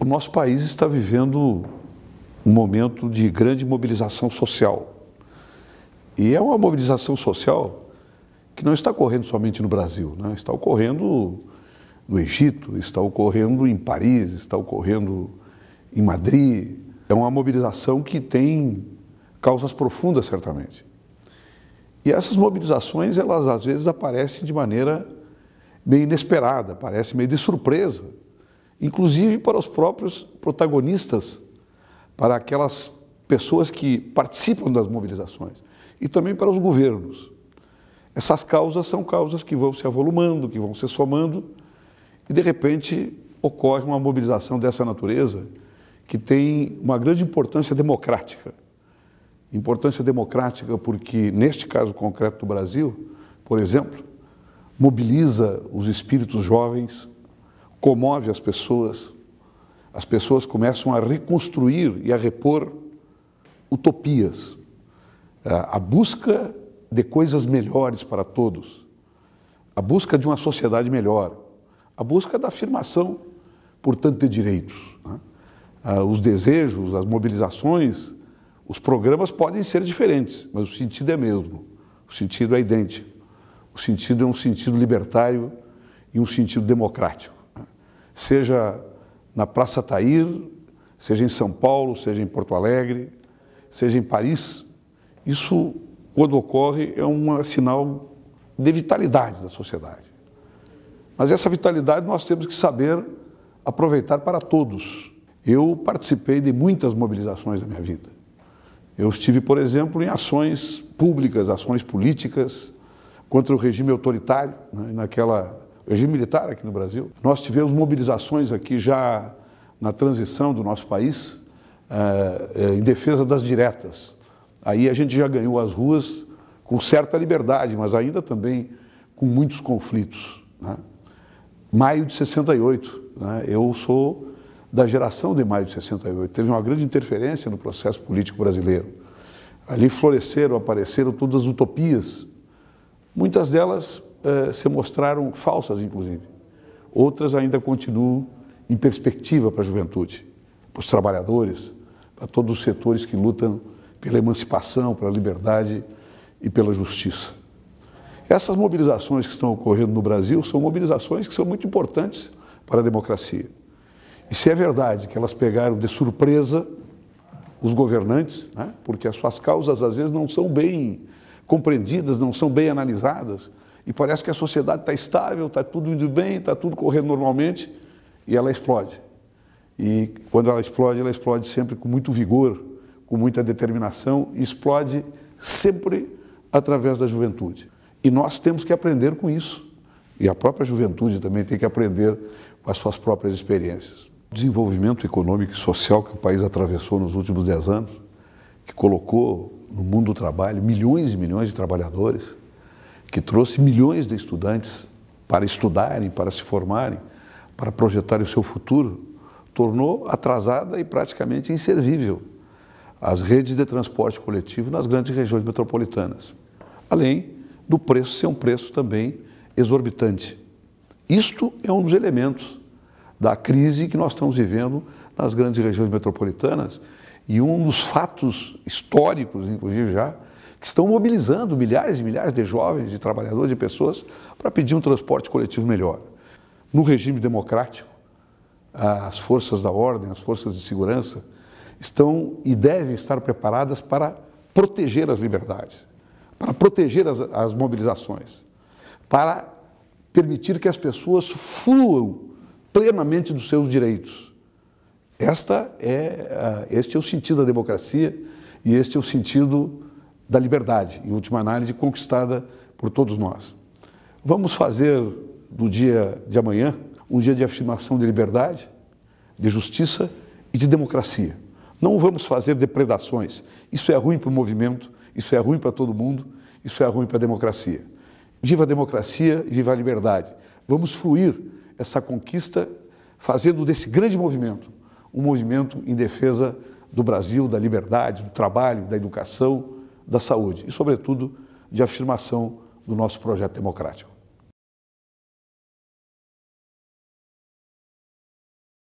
o nosso país está vivendo um momento de grande mobilização social. E é uma mobilização social que não está ocorrendo somente no Brasil, né? está ocorrendo no Egito, está ocorrendo em Paris, está ocorrendo em Madrid. É uma mobilização que tem causas profundas, certamente. E essas mobilizações, elas às vezes aparecem de maneira meio inesperada, parece meio de surpresa inclusive para os próprios protagonistas, para aquelas pessoas que participam das mobilizações e também para os governos. Essas causas são causas que vão se avolumando, que vão se somando e de repente ocorre uma mobilização dessa natureza que tem uma grande importância democrática. Importância democrática porque, neste caso concreto do Brasil, por exemplo, mobiliza os espíritos jovens, comove as pessoas, as pessoas começam a reconstruir e a repor utopias, a busca de coisas melhores para todos, a busca de uma sociedade melhor, a busca da afirmação, portanto, de direitos. Né? Os desejos, as mobilizações, os programas podem ser diferentes, mas o sentido é mesmo, o sentido é idêntico. O sentido é um sentido libertário e um sentido democrático seja na Praça Tair, seja em São Paulo, seja em Porto Alegre, seja em Paris, isso, quando ocorre, é um sinal de vitalidade da sociedade. Mas essa vitalidade nós temos que saber aproveitar para todos. Eu participei de muitas mobilizações na minha vida. Eu estive, por exemplo, em ações públicas, ações políticas contra o regime autoritário, né, naquela regime militar aqui no Brasil. Nós tivemos mobilizações aqui já na transição do nosso país eh, eh, em defesa das diretas. Aí a gente já ganhou as ruas com certa liberdade, mas ainda também com muitos conflitos. Né? Maio de 68, né? eu sou da geração de maio de 68, teve uma grande interferência no processo político brasileiro. Ali floresceram, apareceram todas as utopias, muitas delas eh, se mostraram falsas, inclusive. Outras ainda continuam em perspectiva para a juventude, para os trabalhadores, para todos os setores que lutam pela emancipação, pela liberdade e pela justiça. Essas mobilizações que estão ocorrendo no Brasil são mobilizações que são muito importantes para a democracia. E se é verdade que elas pegaram de surpresa os governantes, né? porque as suas causas às vezes não são bem compreendidas, não são bem analisadas, e parece que a sociedade está estável, está tudo indo bem, está tudo correndo normalmente, e ela explode. E quando ela explode, ela explode sempre com muito vigor, com muita determinação, e explode sempre através da juventude. E nós temos que aprender com isso. E a própria juventude também tem que aprender com as suas próprias experiências. O desenvolvimento econômico e social que o país atravessou nos últimos dez anos, que colocou no mundo do trabalho milhões e milhões de trabalhadores, que trouxe milhões de estudantes para estudarem, para se formarem, para projetarem o seu futuro, tornou atrasada e praticamente inservível as redes de transporte coletivo nas grandes regiões metropolitanas, além do preço ser um preço também exorbitante. Isto é um dos elementos da crise que nós estamos vivendo nas grandes regiões metropolitanas e um dos fatos históricos, inclusive já, que estão mobilizando milhares e milhares de jovens, de trabalhadores, de pessoas para pedir um transporte coletivo melhor. No regime democrático, as forças da ordem, as forças de segurança estão e devem estar preparadas para proteger as liberdades, para proteger as, as mobilizações, para permitir que as pessoas fluam plenamente dos seus direitos. Esta é, ah, este é o sentido da democracia e este é o sentido da liberdade, em última análise, conquistada por todos nós. Vamos fazer do dia de amanhã um dia de afirmação de liberdade, de justiça e de democracia. Não vamos fazer depredações. Isso é ruim para o movimento, isso é ruim para todo mundo, isso é ruim para a democracia. Viva a democracia e viva a liberdade. Vamos fruir essa conquista fazendo desse grande movimento um movimento em defesa do Brasil, da liberdade, do trabalho, da educação da saúde e, sobretudo, de afirmação do nosso projeto democrático.